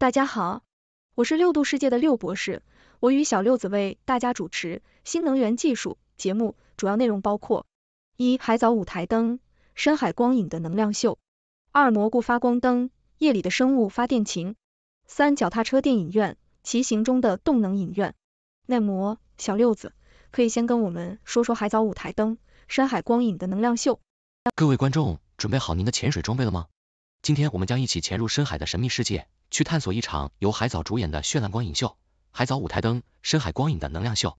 大家好，我是六度世界的六博士，我与小六子为大家主持新能源技术节目，主要内容包括：一、海藻舞台灯，深海光影的能量秀；二、蘑菇发光灯，夜里的生物发电情；三、脚踏车电影院，骑行中的动能影院。耐磨，小六子，可以先跟我们说说海藻舞台灯、深海光影的能量秀。各位观众，准备好您的潜水装备了吗？今天我们将一起潜入深海的神秘世界。去探索一场由海藻主演的绚烂光影秀，海藻舞台灯深海光影的能量秀。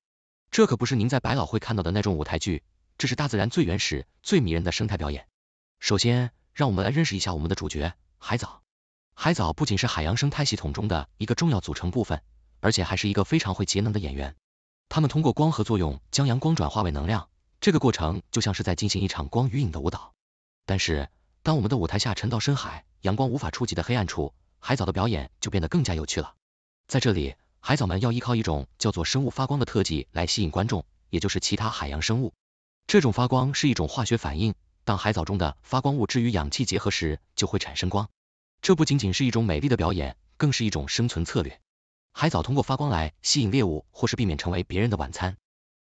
这可不是您在百老汇看到的那种舞台剧，这是大自然最原始、最迷人的生态表演。首先，让我们来认识一下我们的主角——海藻。海藻不仅是海洋生态系统中的一个重要组成部分，而且还是一个非常会节能的演员。它们通过光合作用将阳光转化为能量，这个过程就像是在进行一场光与影的舞蹈。但是，当我们的舞台下沉到深海，阳光无法触及的黑暗处。海藻的表演就变得更加有趣了。在这里，海藻们要依靠一种叫做生物发光的特技来吸引观众，也就是其他海洋生物。这种发光是一种化学反应，当海藻中的发光物质与氧气结合时，就会产生光。这不仅仅是一种美丽的表演，更是一种生存策略。海藻通过发光来吸引猎物，或是避免成为别人的晚餐。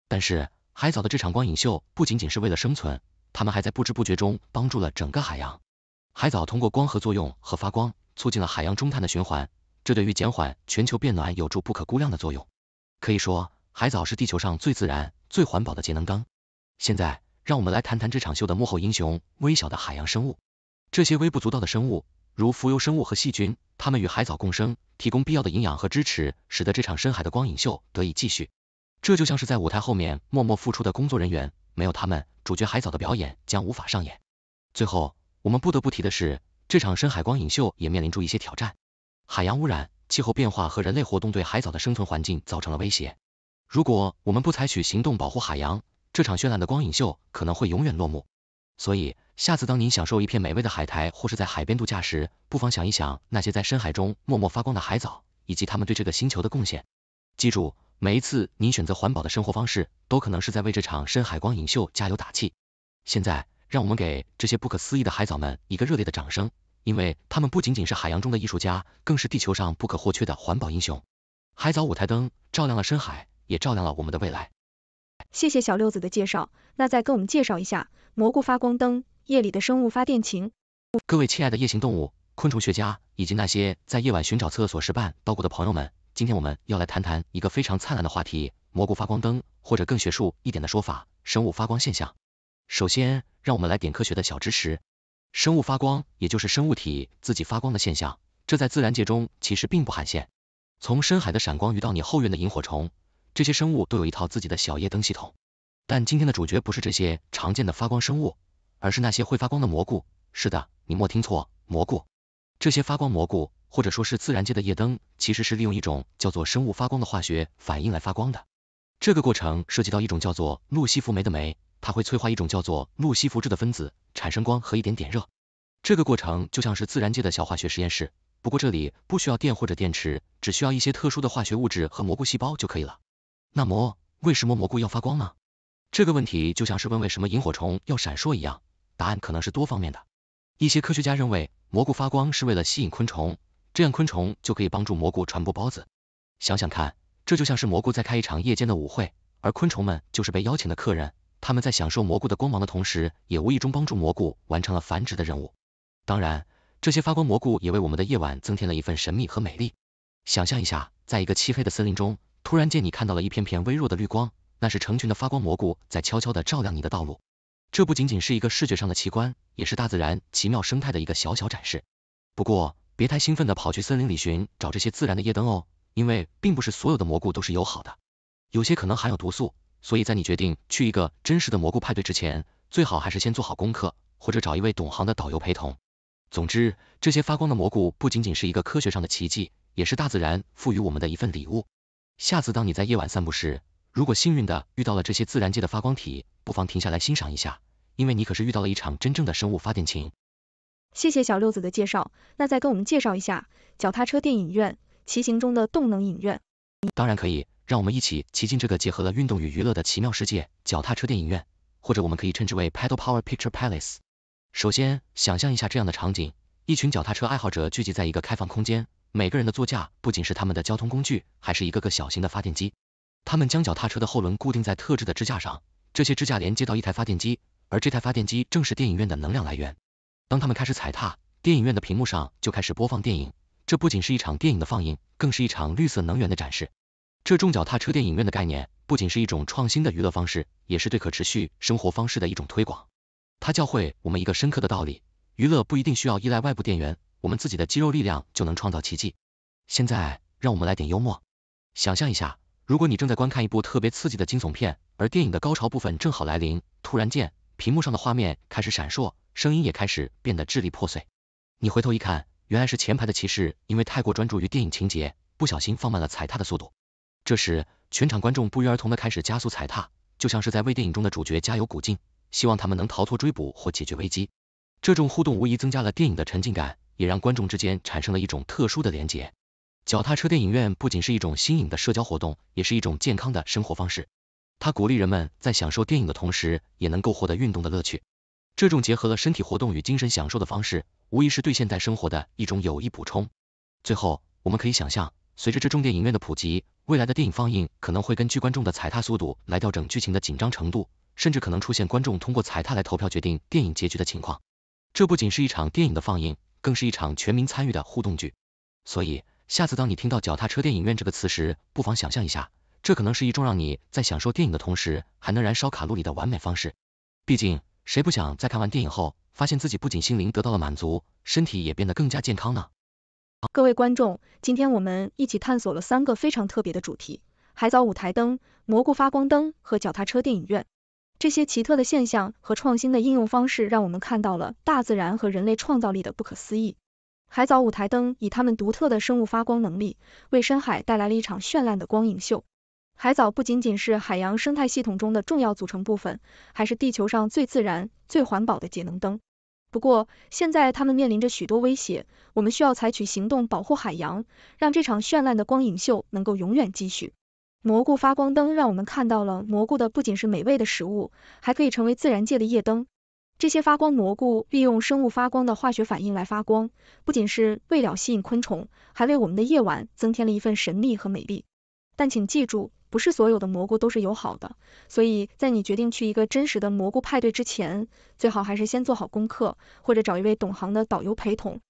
但是，海藻的这场光影秀不仅仅是为了生存，它们还在不知不觉中帮助了整个海洋。海藻通过光合作用和发光。促进了海洋中碳的循环，这对于减缓全球变暖有助不可估量的作用。可以说，海藻是地球上最自然、最环保的节能灯。现在，让我们来谈谈这场秀的幕后英雄——微小的海洋生物。这些微不足道的生物，如浮游生物和细菌，它们与海藻共生，提供必要的营养和支持，使得这场深海的光影秀得以继续。这就像是在舞台后面默默付出的工作人员，没有他们，主角海藻的表演将无法上演。最后，我们不得不提的是。这场深海光影秀也面临住一些挑战，海洋污染、气候变化和人类活动对海藻的生存环境造成了威胁。如果我们不采取行动保护海洋，这场绚烂的光影秀可能会永远落幕。所以，下次当您享受一片美味的海苔或是在海边度假时，不妨想一想那些在深海中默默发光的海藻以及他们对这个星球的贡献。记住，每一次您选择环保的生活方式，都可能是在为这场深海光影秀加油打气。现在。让我们给这些不可思议的海藻们一个热烈的掌声，因为它们不仅仅是海洋中的艺术家，更是地球上不可或缺的环保英雄。海藻舞台灯照亮了深海，也照亮了我们的未来。谢谢小六子的介绍，那再跟我们介绍一下蘑菇发光灯，夜里的生物发电情。各位亲爱的夜行动物、昆虫学家，以及那些在夜晚寻找厕所时绊倒过的朋友们，今天我们要来谈谈一个非常灿烂的话题——蘑菇发光灯，或者更学术一点的说法，生物发光现象。首先，让我们来点科学的小知识。生物发光，也就是生物体自己发光的现象，这在自然界中其实并不罕见。从深海的闪光鱼到你后院的萤火虫，这些生物都有一套自己的小夜灯系统。但今天的主角不是这些常见的发光生物，而是那些会发光的蘑菇。是的，你莫听错，蘑菇。这些发光蘑菇，或者说是自然界的夜灯，其实是利用一种叫做生物发光的化学反应来发光的。这个过程涉及到一种叫做路西弗酶的酶。它会催化一种叫做路西弗质的分子，产生光和一点点热。这个过程就像是自然界的小化学实验室，不过这里不需要电或者电池，只需要一些特殊的化学物质和蘑菇细胞就可以了。那么，为什么蘑菇要发光呢？这个问题就像是问为什么萤火虫要闪烁一样，答案可能是多方面的。一些科学家认为，蘑菇发光是为了吸引昆虫，这样昆虫就可以帮助蘑菇传播孢子。想想看，这就像是蘑菇在开一场夜间的舞会，而昆虫们就是被邀请的客人。他们在享受蘑菇的光芒的同时，也无意中帮助蘑菇完成了繁殖的任务。当然，这些发光蘑菇也为我们的夜晚增添了一份神秘和美丽。想象一下，在一个漆黑的森林中，突然间你看到了一片片微弱的绿光，那是成群的发光蘑菇在悄悄地照亮你的道路。这不仅仅是一个视觉上的奇观，也是大自然奇妙生态的一个小小展示。不过，别太兴奋的跑去森林里寻找这些自然的夜灯哦，因为并不是所有的蘑菇都是友好的，有些可能含有毒素。所以在你决定去一个真实的蘑菇派对之前，最好还是先做好功课，或者找一位懂行的导游陪同。总之，这些发光的蘑菇不仅仅是一个科学上的奇迹，也是大自然赋予我们的一份礼物。下次当你在夜晚散步时，如果幸运的遇到了这些自然界的发光体，不妨停下来欣赏一下，因为你可是遇到了一场真正的生物发电情。谢谢小六子的介绍，那再跟我们介绍一下脚踏车电影院，骑行中的动能影院。当然可以。让我们一起骑进这个结合了运动与娱乐的奇妙世界——脚踏车电影院，或者我们可以称之为 Pedal Power Picture Palace。首先，想象一下这样的场景：一群脚踏车爱好者聚集在一个开放空间，每个人的座驾不仅是他们的交通工具，还是一个个小型的发电机。他们将脚踏车的后轮固定在特制的支架上，这些支架连接到一台发电机，而这台发电机正是电影院的能量来源。当他们开始踩踏，电影院的屏幕上就开始播放电影。这不仅是一场电影的放映，更是一场绿色能源的展示。这种脚踏车电影院的概念不仅是一种创新的娱乐方式，也是对可持续生活方式的一种推广。它教会我们一个深刻的道理：娱乐不一定需要依赖外部电源，我们自己的肌肉力量就能创造奇迹。现在，让我们来点幽默。想象一下，如果你正在观看一部特别刺激的惊悚片，而电影的高潮部分正好来临，突然间，屏幕上的画面开始闪烁，声音也开始变得支离破碎。你回头一看，原来是前排的骑士因为太过专注于电影情节，不小心放慢了踩踏的速度。这时，全场观众不约而同的开始加速踩踏，就像是在为电影中的主角加油鼓劲，希望他们能逃脱追捕或解决危机。这种互动无疑增加了电影的沉浸感，也让观众之间产生了一种特殊的联结。脚踏车电影院不仅是一种新颖的社交活动，也是一种健康的生活方式。它鼓励人们在享受电影的同时，也能够获得运动的乐趣。这种结合了身体活动与精神享受的方式，无疑是对现代生活的一种有益补充。最后，我们可以想象。随着这种电影院的普及，未来的电影放映可能会根据观众的踩踏速度来调整剧情的紧张程度，甚至可能出现观众通过踩踏来投票决定电影结局的情况。这不仅是一场电影的放映，更是一场全民参与的互动剧。所以，下次当你听到“脚踏车电影院”这个词时，不妨想象一下，这可能是一种让你在享受电影的同时，还能燃烧卡路里的完美方式。毕竟，谁不想在看完电影后，发现自己不仅心灵得到了满足，身体也变得更加健康呢？各位观众，今天我们一起探索了三个非常特别的主题：海藻舞台灯、蘑菇发光灯和脚踏车电影院。这些奇特的现象和创新的应用方式，让我们看到了大自然和人类创造力的不可思议。海藻舞台灯以它们独特的生物发光能力，为深海带来了一场绚烂的光影秀。海藻不仅仅是海洋生态系统中的重要组成部分，还是地球上最自然、最环保的节能灯。不过，现在他们面临着许多威胁，我们需要采取行动保护海洋，让这场绚烂的光影秀能够永远继续。蘑菇发光灯让我们看到了蘑菇的不仅是美味的食物，还可以成为自然界的夜灯。这些发光蘑菇利用生物发光的化学反应来发光，不仅是为了吸引昆虫，还为我们的夜晚增添了一份神秘和美丽。但请记住。不是所有的蘑菇都是友好的，所以在你决定去一个真实的蘑菇派对之前，最好还是先做好功课，或者找一位懂行的导游陪同。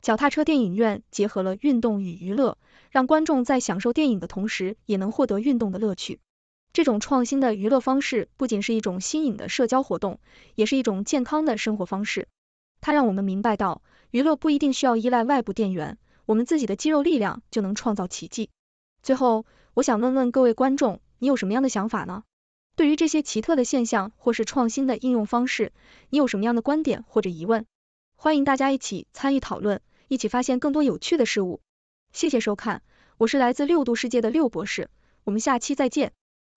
脚踏车电影院结合了运动与娱乐，让观众在享受电影的同时，也能获得运动的乐趣。这种创新的娱乐方式不仅是一种新颖的社交活动，也是一种健康的生活方式。它让我们明白到，娱乐不一定需要依赖外部电源，我们自己的肌肉力量就能创造奇迹。最后。我想问问各位观众，你有什么样的想法呢？对于这些奇特的现象或是创新的应用方式，你有什么样的观点或者疑问？欢迎大家一起参与讨论，一起发现更多有趣的事物。谢谢收看，我是来自六度世界的六博士，我们下期再见。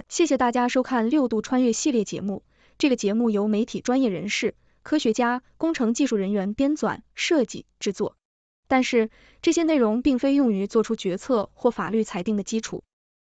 谢谢大家收看六度穿越系列节目，这个节目由媒体专业人士、科学家、工程技术人员编纂、设计、制作，但是这些内容并非用于做出决策或法律裁定的基础。